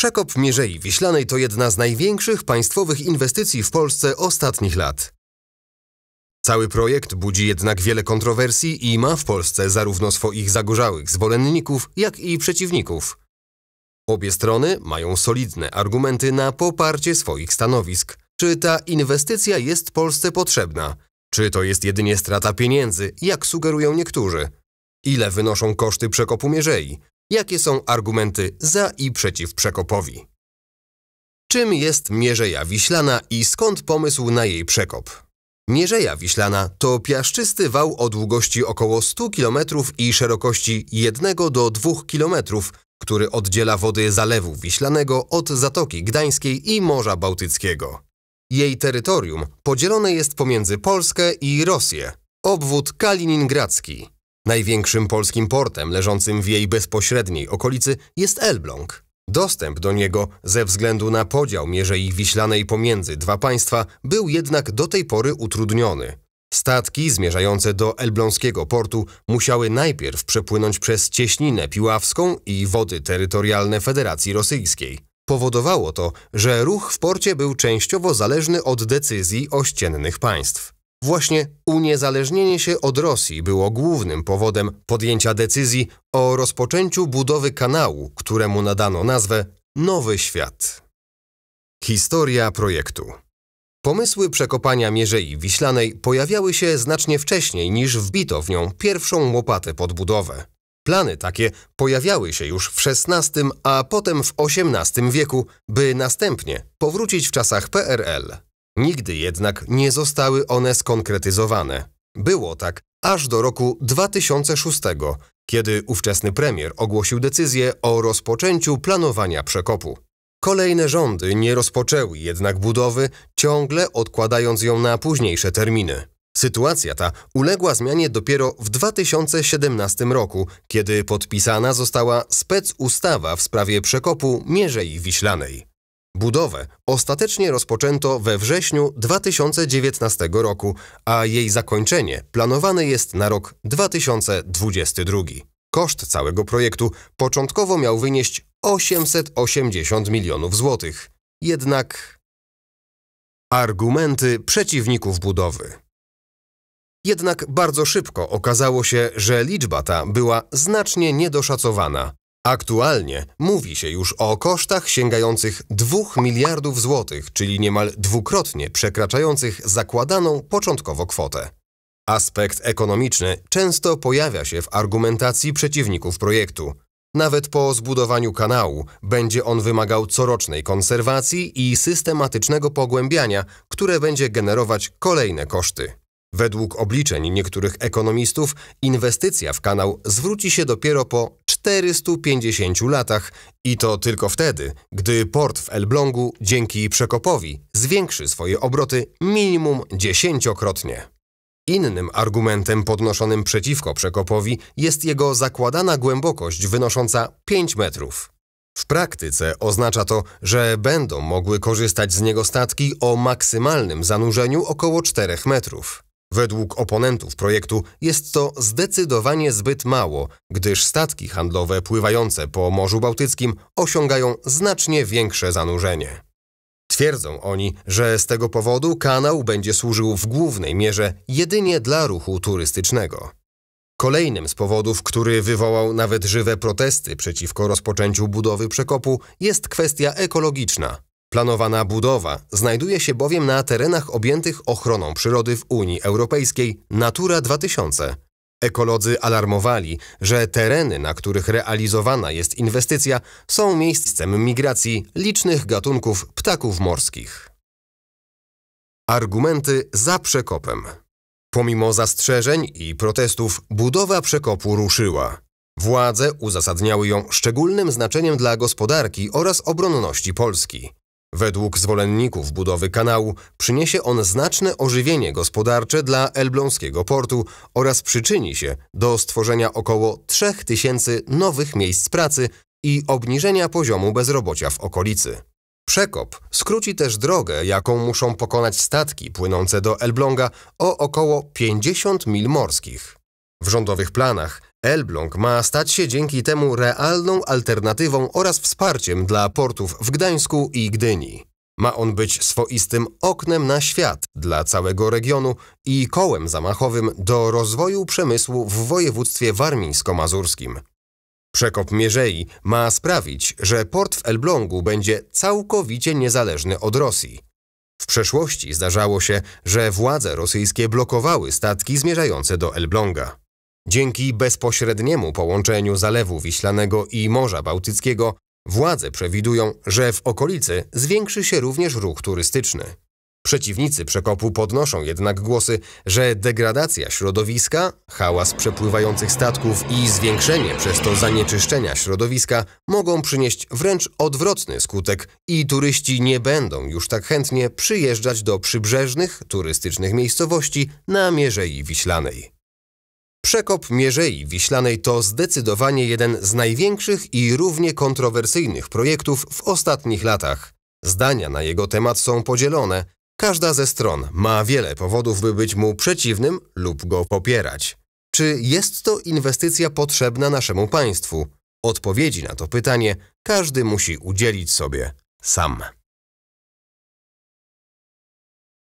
Przekop Mierzei Wiślanej to jedna z największych państwowych inwestycji w Polsce ostatnich lat. Cały projekt budzi jednak wiele kontrowersji i ma w Polsce zarówno swoich zagorzałych zwolenników, jak i przeciwników. Obie strony mają solidne argumenty na poparcie swoich stanowisk. Czy ta inwestycja jest Polsce potrzebna? Czy to jest jedynie strata pieniędzy, jak sugerują niektórzy? Ile wynoszą koszty przekopu Mierzei? jakie są argumenty za i przeciw przekopowi. Czym jest Mierzeja Wiślana i skąd pomysł na jej przekop? Mierzeja Wiślana to piaszczysty wał o długości około 100 km i szerokości 1 do 2 km, który oddziela wody Zalewu Wiślanego od Zatoki Gdańskiej i Morza Bałtyckiego. Jej terytorium podzielone jest pomiędzy Polskę i Rosję, obwód kaliningradzki. Największym polskim portem leżącym w jej bezpośredniej okolicy jest Elbląg. Dostęp do niego ze względu na podział Mierzei Wiślanej pomiędzy dwa państwa był jednak do tej pory utrudniony. Statki zmierzające do elbląskiego portu musiały najpierw przepłynąć przez cieśninę piławską i wody terytorialne Federacji Rosyjskiej. Powodowało to, że ruch w porcie był częściowo zależny od decyzji ościennych państw. Właśnie uniezależnienie się od Rosji było głównym powodem podjęcia decyzji o rozpoczęciu budowy kanału, któremu nadano nazwę Nowy Świat. Historia projektu. Pomysły przekopania Mierzei Wiślanej pojawiały się znacznie wcześniej niż wbito w nią pierwszą łopatę pod budowę. Plany takie pojawiały się już w XVI, a potem w XVIII wieku, by następnie powrócić w czasach PRL. Nigdy jednak nie zostały one skonkretyzowane. Było tak aż do roku 2006, kiedy ówczesny premier ogłosił decyzję o rozpoczęciu planowania przekopu. Kolejne rządy nie rozpoczęły jednak budowy, ciągle odkładając ją na późniejsze terminy. Sytuacja ta uległa zmianie dopiero w 2017 roku, kiedy podpisana została specustawa w sprawie przekopu Mierzei Wiślanej. Budowę ostatecznie rozpoczęto we wrześniu 2019 roku, a jej zakończenie planowane jest na rok 2022. Koszt całego projektu początkowo miał wynieść 880 milionów złotych. Jednak argumenty przeciwników budowy. Jednak bardzo szybko okazało się, że liczba ta była znacznie niedoszacowana, Aktualnie mówi się już o kosztach sięgających 2 miliardów złotych, czyli niemal dwukrotnie przekraczających zakładaną początkowo kwotę. Aspekt ekonomiczny często pojawia się w argumentacji przeciwników projektu. Nawet po zbudowaniu kanału będzie on wymagał corocznej konserwacji i systematycznego pogłębiania, które będzie generować kolejne koszty. Według obliczeń niektórych ekonomistów inwestycja w kanał zwróci się dopiero po 450 latach i to tylko wtedy, gdy port w Elblągu dzięki przekopowi zwiększy swoje obroty minimum dziesięciokrotnie. Innym argumentem podnoszonym przeciwko przekopowi jest jego zakładana głębokość wynosząca 5 metrów. W praktyce oznacza to, że będą mogły korzystać z niego statki o maksymalnym zanurzeniu około 4 metrów. Według oponentów projektu jest to zdecydowanie zbyt mało, gdyż statki handlowe pływające po Morzu Bałtyckim osiągają znacznie większe zanurzenie. Twierdzą oni, że z tego powodu kanał będzie służył w głównej mierze jedynie dla ruchu turystycznego. Kolejnym z powodów, który wywołał nawet żywe protesty przeciwko rozpoczęciu budowy przekopu, jest kwestia ekologiczna. Planowana budowa znajduje się bowiem na terenach objętych ochroną przyrody w Unii Europejskiej Natura 2000. Ekolodzy alarmowali, że tereny, na których realizowana jest inwestycja, są miejscem migracji licznych gatunków ptaków morskich. Argumenty za przekopem. Pomimo zastrzeżeń i protestów budowa przekopu ruszyła. Władze uzasadniały ją szczególnym znaczeniem dla gospodarki oraz obronności Polski. Według zwolenników budowy kanału przyniesie on znaczne ożywienie gospodarcze dla elbląskiego portu oraz przyczyni się do stworzenia około 3000 nowych miejsc pracy i obniżenia poziomu bezrobocia w okolicy. Przekop skróci też drogę, jaką muszą pokonać statki płynące do Elbląga o około 50 mil morskich. W rządowych planach Elbląg ma stać się dzięki temu realną alternatywą oraz wsparciem dla portów w Gdańsku i Gdyni. Ma on być swoistym oknem na świat dla całego regionu i kołem zamachowym do rozwoju przemysłu w województwie warmińsko-mazurskim. Przekop Mierzei ma sprawić, że port w Elblągu będzie całkowicie niezależny od Rosji. W przeszłości zdarzało się, że władze rosyjskie blokowały statki zmierzające do Elbląga. Dzięki bezpośredniemu połączeniu Zalewu Wiślanego i Morza Bałtyckiego władze przewidują, że w okolicy zwiększy się również ruch turystyczny. Przeciwnicy przekopu podnoszą jednak głosy, że degradacja środowiska, hałas przepływających statków i zwiększenie przez to zanieczyszczenia środowiska mogą przynieść wręcz odwrotny skutek i turyści nie będą już tak chętnie przyjeżdżać do przybrzeżnych turystycznych miejscowości na Mierzei Wiślanej. Przekop Mierzei Wiślanej to zdecydowanie jeden z największych i równie kontrowersyjnych projektów w ostatnich latach. Zdania na jego temat są podzielone. Każda ze stron ma wiele powodów, by być mu przeciwnym lub go popierać. Czy jest to inwestycja potrzebna naszemu państwu? Odpowiedzi na to pytanie każdy musi udzielić sobie sam.